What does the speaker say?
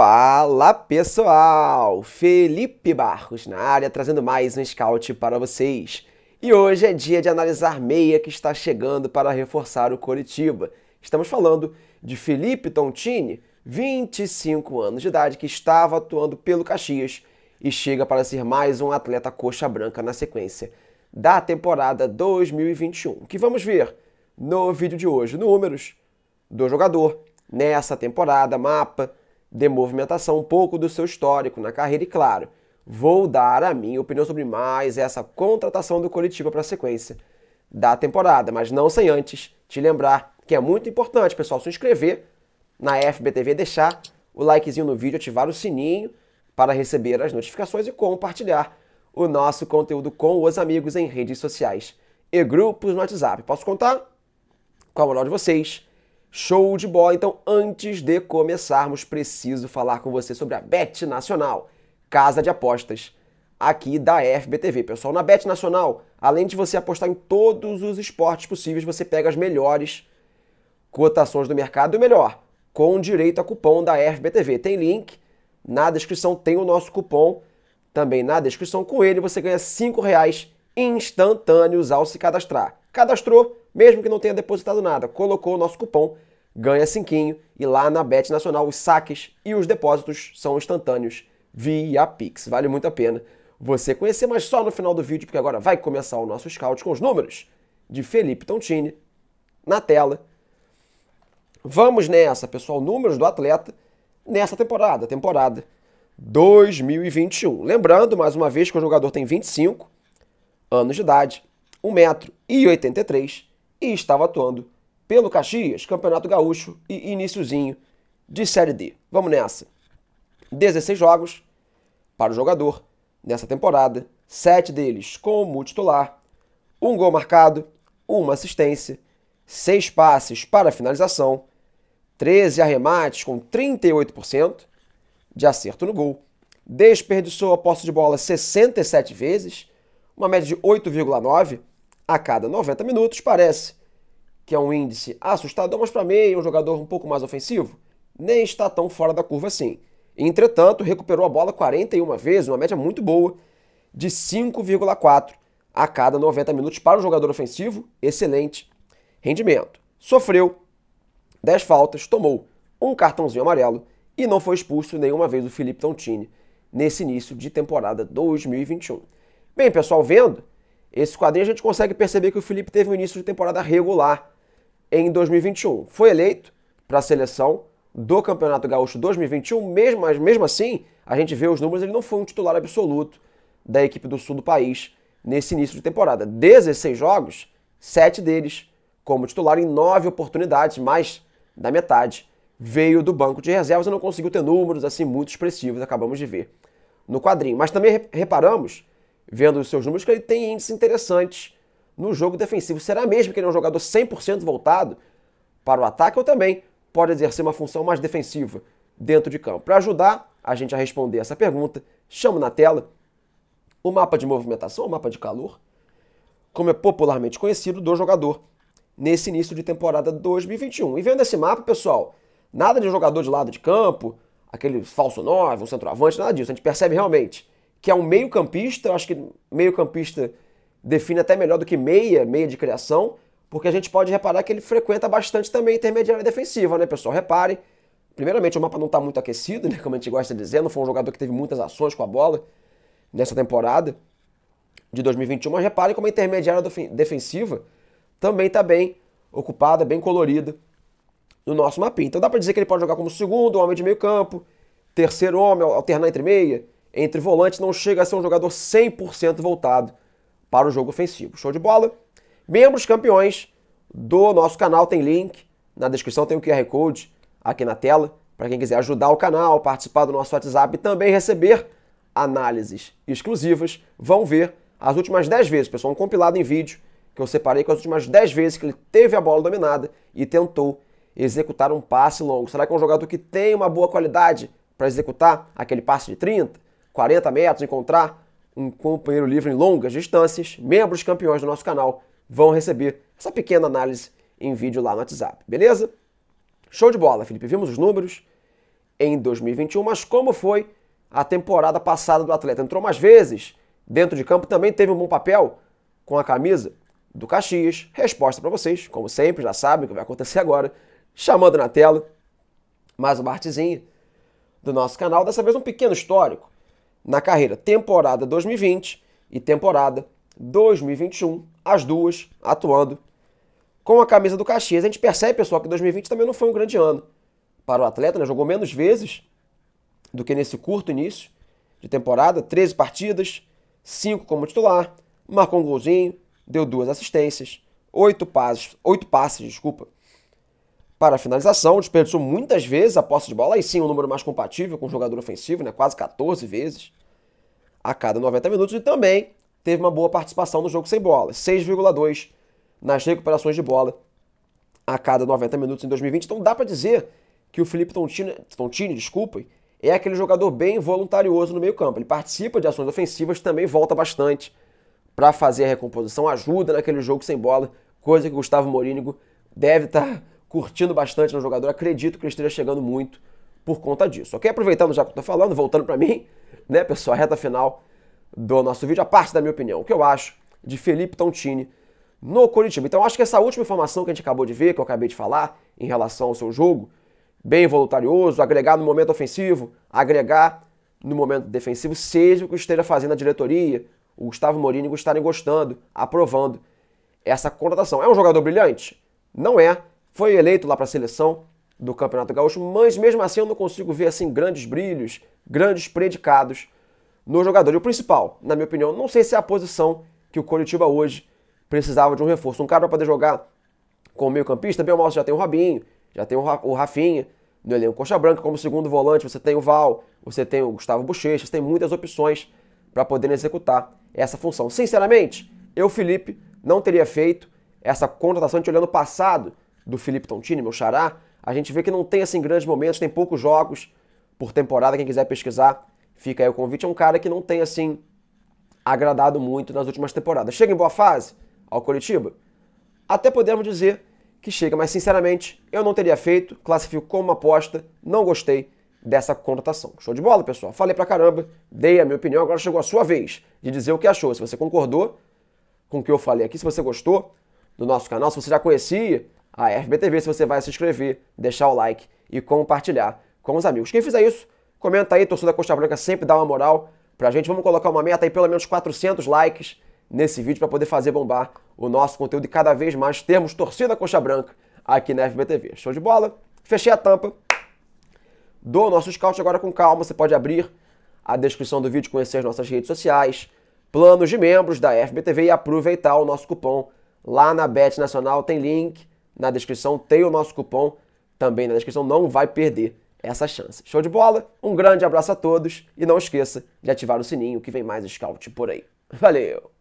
Fala pessoal, Felipe Barros na área trazendo mais um scout para vocês. E hoje é dia de analisar meia que está chegando para reforçar o Coritiba. Estamos falando de Felipe Tontini, 25 anos de idade, que estava atuando pelo Caxias e chega para ser mais um atleta coxa branca na sequência da temporada 2021, que vamos ver no vídeo de hoje números do jogador nessa temporada, mapa de movimentação, um pouco do seu histórico na carreira e, claro, vou dar a minha opinião sobre mais essa contratação do Coritiba para a sequência da temporada, mas não sem antes te lembrar que é muito importante, pessoal, se inscrever na FBTV, deixar o likezinho no vídeo, ativar o sininho para receber as notificações e compartilhar o nosso conteúdo com os amigos em redes sociais e grupos no WhatsApp. Posso contar com a moral de vocês? Show de bola! Então, antes de começarmos, preciso falar com você sobre a Bet Nacional, casa de apostas aqui da FBTV, pessoal. Na Bet Nacional, além de você apostar em todos os esportes possíveis, você pega as melhores cotações do mercado e o melhor, com direito a cupom da FBTV. Tem link na descrição, tem o nosso cupom também na descrição. Com ele você ganha R$ reais instantâneos ao se cadastrar. Cadastrou? mesmo que não tenha depositado nada, colocou o nosso cupom, ganha cinquinho e lá na Bet Nacional os saques e os depósitos são instantâneos via Pix. Vale muito a pena você conhecer, mas só no final do vídeo, porque agora vai começar o nosso scout com os números de Felipe Tontini na tela. Vamos nessa, pessoal, números do atleta nessa temporada, temporada 2021. Lembrando, mais uma vez, que o jogador tem 25 anos de idade, 1,83m e estava atuando pelo Caxias, Campeonato Gaúcho e iníciozinho de Série D. Vamos nessa. 16 jogos para o jogador nessa temporada, 7 deles como titular, um gol marcado, uma assistência, 6 passes para finalização, 13 arremates com 38% de acerto no gol, desperdiçou a posse de bola 67 vezes, uma média de 8,9 a cada 90 minutos. Parece que é um índice assustador, mas para mim é um jogador um pouco mais ofensivo. Nem está tão fora da curva assim. Entretanto, recuperou a bola 41 vezes, uma média muito boa, de 5,4 a cada 90 minutos para um jogador ofensivo. Excelente rendimento. Sofreu 10 faltas, tomou um cartãozinho amarelo e não foi expulso nenhuma vez o Felipe Tontini nesse início de temporada 2021. Bem, pessoal, vendo esse quadrinho a gente consegue perceber que o Felipe teve um início de temporada regular em 2021. Foi eleito para a seleção do Campeonato Gaúcho 2021, mesmo, mas mesmo assim, a gente vê os números, ele não foi um titular absoluto da equipe do sul do país nesse início de temporada. 16 jogos, 7 deles como titular em 9 oportunidades, mais da metade veio do banco de reservas e não conseguiu ter números assim muito expressivos, acabamos de ver no quadrinho. Mas também reparamos vendo os seus números, que ele tem índices interessantes no jogo defensivo. Será mesmo que ele é um jogador 100% voltado para o ataque ou também pode exercer uma função mais defensiva dentro de campo? Para ajudar a gente a responder essa pergunta, chamo na tela o mapa de movimentação, o mapa de calor, como é popularmente conhecido do jogador nesse início de temporada 2021. E vendo esse mapa, pessoal, nada de jogador de lado de campo, aquele falso 9, um centroavante, nada disso. A gente percebe realmente que é um meio-campista, eu acho que meio-campista define até melhor do que meia, meia de criação, porque a gente pode reparar que ele frequenta bastante também intermediária defensiva, né, pessoal? Repare, primeiramente o mapa não está muito aquecido, né, como a gente gosta de dizer, não foi um jogador que teve muitas ações com a bola nessa temporada de 2021, mas repare como a intermediária defensiva também está bem ocupada, bem colorida no nosso mapinha. Então dá para dizer que ele pode jogar como segundo homem de meio campo, terceiro homem, alternar entre meia, entre volantes, não chega a ser um jogador 100% voltado para o jogo ofensivo. Show de bola? Membros campeões do nosso canal tem link, na descrição tem o QR Code aqui na tela, para quem quiser ajudar o canal, participar do nosso WhatsApp e também receber análises exclusivas, vão ver as últimas 10 vezes, pessoal, um compilado em vídeo que eu separei com as últimas 10 vezes que ele teve a bola dominada e tentou executar um passe longo. Será que é um jogador que tem uma boa qualidade para executar aquele passe de 30, 40 metros, encontrar um companheiro livre em longas distâncias, membros campeões do nosso canal vão receber essa pequena análise em vídeo lá no WhatsApp, beleza? Show de bola, Felipe. Vimos os números em 2021, mas como foi a temporada passada do atleta? Entrou mais vezes dentro de campo, também teve um bom papel com a camisa do Caxias. Resposta para vocês, como sempre, já sabem o que vai acontecer agora. Chamando na tela mais uma partezinha do nosso canal, dessa vez um pequeno histórico na carreira. Temporada 2020 e temporada 2021, as duas atuando com a camisa do Caxias. A gente percebe, pessoal, que 2020 também não foi um grande ano para o atleta, né? Jogou menos vezes do que nesse curto início de temporada, 13 partidas, 5 como titular, marcou um golzinho, deu duas assistências, oito passes, 8 passes, desculpa, para a finalização, desperdiçou muitas vezes a posse de bola, aí sim o um número mais compatível com o jogador ofensivo, né? quase 14 vezes a cada 90 minutos, e também teve uma boa participação no jogo sem bola, 6,2 nas recuperações de bola a cada 90 minutos em 2020. Então dá para dizer que o Felipe Tontini, Tontini desculpem, é aquele jogador bem voluntarioso no meio campo. Ele participa de ações ofensivas, também volta bastante para fazer a recomposição, ajuda naquele jogo sem bola, coisa que o Gustavo Morínigo deve estar... Tá curtindo bastante no jogador. Acredito que ele esteja chegando muito por conta disso. Ok? Aproveitando já que eu tô falando, voltando para mim, né, pessoal, a reta final do nosso vídeo, a parte da minha opinião, o que eu acho de Felipe Tontini no Curitiba. Então, acho que essa última informação que a gente acabou de ver, que eu acabei de falar em relação ao seu jogo, bem voluntarioso, agregar no momento ofensivo, agregar no momento defensivo, seja o que esteja fazendo a diretoria, o Gustavo Mourinho estarem gostando, aprovando essa contratação. É um jogador brilhante? Não é, foi eleito lá para a seleção do Campeonato Gaúcho, mas mesmo assim eu não consigo ver assim grandes brilhos, grandes predicados no jogador. E o principal, na minha opinião, não sei se é a posição que o Coritiba hoje precisava de um reforço. Um cara para poder jogar como meio-campista, bem ou mal, já tem o Robinho, já tem o Rafinha, no elenco Coxa Branca, como segundo volante, você tem o Val, você tem o Gustavo Bochecha, você tem muitas opções para poder executar essa função. Sinceramente, eu, Felipe, não teria feito essa contratação de olhando o passado do Felipe Tontini, meu xará, a gente vê que não tem assim grandes momentos, tem poucos jogos por temporada, quem quiser pesquisar, fica aí o convite. É um cara que não tem assim agradado muito nas últimas temporadas. Chega em boa fase ao Curitiba? Até podemos dizer que chega, mas sinceramente eu não teria feito, classifico como uma aposta, não gostei dessa contratação. Show de bola, pessoal. Falei pra caramba, dei a minha opinião, agora chegou a sua vez de dizer o que achou. Se você concordou com o que eu falei aqui, se você gostou do nosso canal, se você já conhecia a FBTV se você vai se inscrever, deixar o like e compartilhar com os amigos. Quem fizer isso, comenta aí, torcida Costa Branca sempre dá uma moral pra gente. Vamos colocar uma meta aí, pelo menos 400 likes nesse vídeo para poder fazer bombar o nosso conteúdo e cada vez mais termos torcida Coxa Branca aqui na FBTV. Show de bola? Fechei a tampa do nosso scout agora com calma. Você pode abrir a descrição do vídeo, conhecer as nossas redes sociais, planos de membros da FBTV e aproveitar o nosso cupom lá na Bet Nacional. Tem link na descrição, tem o nosso cupom também na descrição, não vai perder essa chance. Show de bola? Um grande abraço a todos e não esqueça de ativar o sininho que vem mais scout por aí. Valeu!